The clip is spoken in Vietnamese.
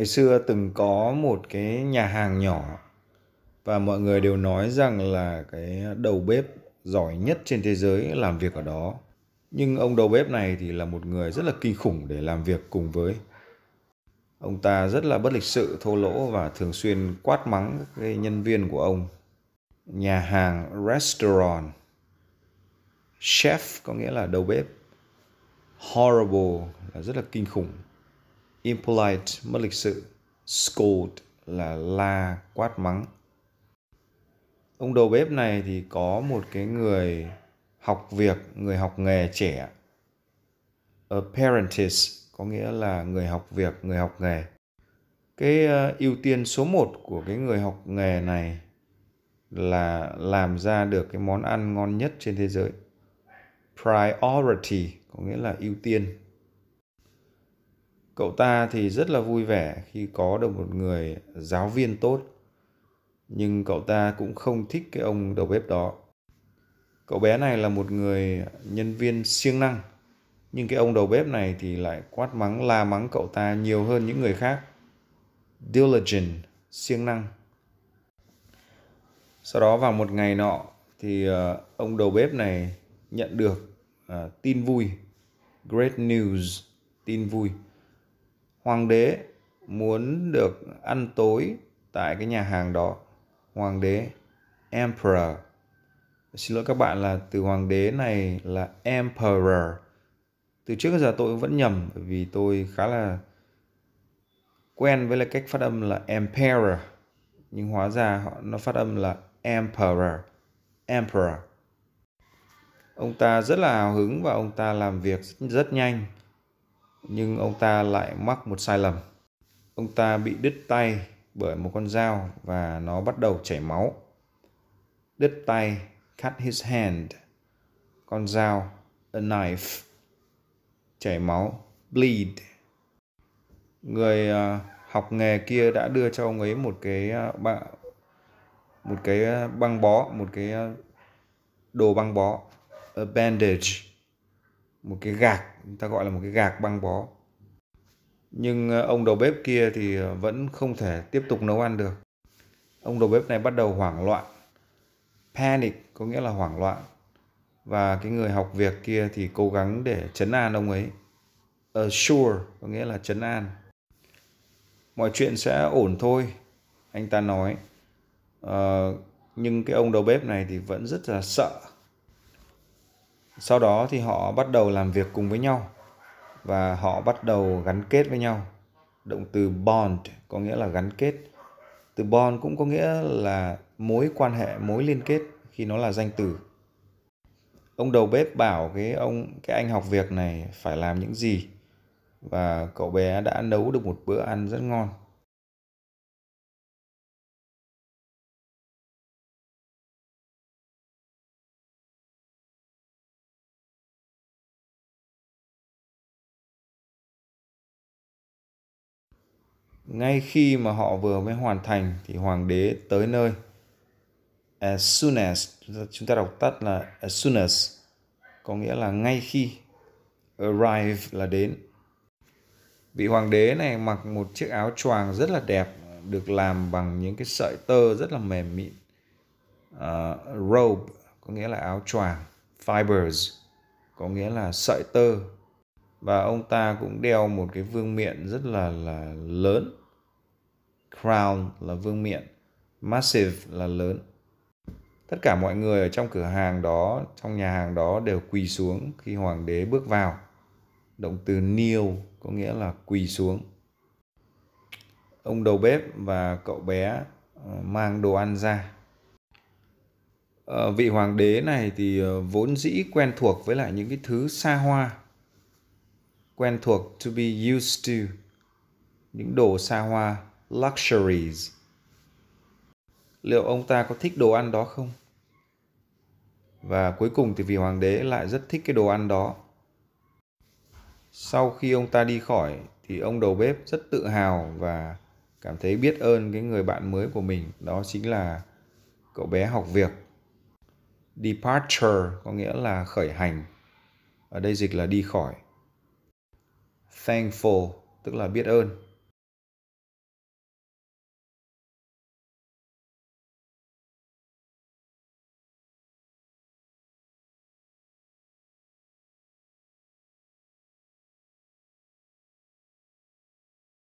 ngày xưa từng có một cái nhà hàng nhỏ và mọi người đều nói rằng là cái đầu bếp giỏi nhất trên thế giới làm việc ở đó nhưng ông đầu bếp này thì là một người rất là kinh khủng để làm việc cùng với ông ta rất là bất lịch sự thô lỗ và thường xuyên quát mắng cái nhân viên của ông nhà hàng restaurant chef có nghĩa là đầu bếp horrible là rất là kinh khủng impolite mất lịch sự scold là la quát mắng ông đầu bếp này thì có một cái người học việc người học nghề trẻ apprentice có nghĩa là người học việc người học nghề cái ờ, ưu tiên số một của cái người học nghề này là làm ra được cái món ăn ngon nhất trên thế giới priority có nghĩa là ưu tiên cậu ta thì rất là vui vẻ khi có được một người giáo viên tốt nhưng cậu ta cũng không thích cái ông đầu bếp đó cậu bé này là một người nhân viên siêng năng nhưng cái ông đầu bếp này thì lại quát mắng la mắng cậu ta nhiều hơn những người khác diligent siêng năng sau đó vào một ngày nọ thì ờ, ông đầu bếp này nhận được ờ, tin vui great news tin vui hoàng đế muốn được ăn tối tại cái nhà hàng đó hoàng đế emperor xin lỗi các bạn là từ hoàng đế này là emperor từ trước giờ tôi vẫn nhầm bởi vì tôi khá là quen với lại cách phát âm là emperor nhưng hóa ra họ nó phát âm là emperor emperor ông ta rất là hào hứng và ông ta làm việc rất, rất nhanh nhưng ông ta lại mắc một sai lầm. Ông ta bị đứt tay bởi một con dao và nó bắt đầu chảy máu. Đứt tay, cut his hand. Con dao, a knife. Chảy máu, bleed. Người ờ, học nghề kia đã đưa cho ông ấy một cái ờ, băng một cái ờ, băng bó, một cái đồ băng bó, a bandage một cái gạc người ta gọi là một cái gạc băng bó nhưng ờ, ông đầu bếp kia thì ờ, vẫn không thể tiếp tục nấu ăn được ông đầu bếp này bắt đầu hoảng loạn panic có nghĩa là hoảng loạn và cái người học việc kia thì cố gắng để chấn an ông ấy assure có nghĩa là chấn an mọi chuyện sẽ ổn thôi anh ta nói uh, nhưng cái ông đầu bếp này thì vẫn rất là sợ sau đó thì họ bắt đầu làm việc cùng với nhau và họ bắt đầu gắn kết với nhau động từ bond có nghĩa là gắn kết từ bond cũng có nghĩa là mối quan hệ mối liên kết khi nó là danh từ ông đầu bếp bảo cái ông cái anh học việc này phải làm những gì và cậu bé đã nấu được một bữa ăn rất ngon ngay khi mà họ vừa mới hoàn thành thì hoàng đế tới nơi as soon as chúng ta đọc tắt là as soon as có nghĩa là ngay khi arrive là đến vị hoàng đế này mặc một chiếc áo choàng rất là đẹp được làm bằng những cái sợi tơ rất là mềm mịn uh, robe có nghĩa là áo choàng fibers có nghĩa là sợi tơ và ông ta cũng đeo một cái vương miện rất là là lớn crown là vương miện, massive là lớn. Tất cả mọi người ở trong cửa hàng đó, trong nhà hàng đó đều quỳ xuống khi hoàng đế bước vào. Động từ kneel có nghĩa là quỳ xuống. Ông đầu bếp và cậu bé ờ, mang đồ ăn ra. Ờ, vị hoàng đế này thì ờ, vốn dĩ quen thuộc với lại những cái thứ xa hoa, quen thuộc to be used to những đồ xa hoa luxuries. Liệu ông ta có thích đồ ăn đó không? Và cuối cùng thì vì hoàng đế lại rất thích cái đồ ăn đó. Sau khi ông ta đi khỏi thì ông đầu bếp rất tự hào và cảm thấy biết ơn cái người bạn mới của mình, đó chính là cậu bé học việc. Departure có nghĩa là khởi hành. Ở đây dịch là đi khỏi. Thankful tức là biết ơn.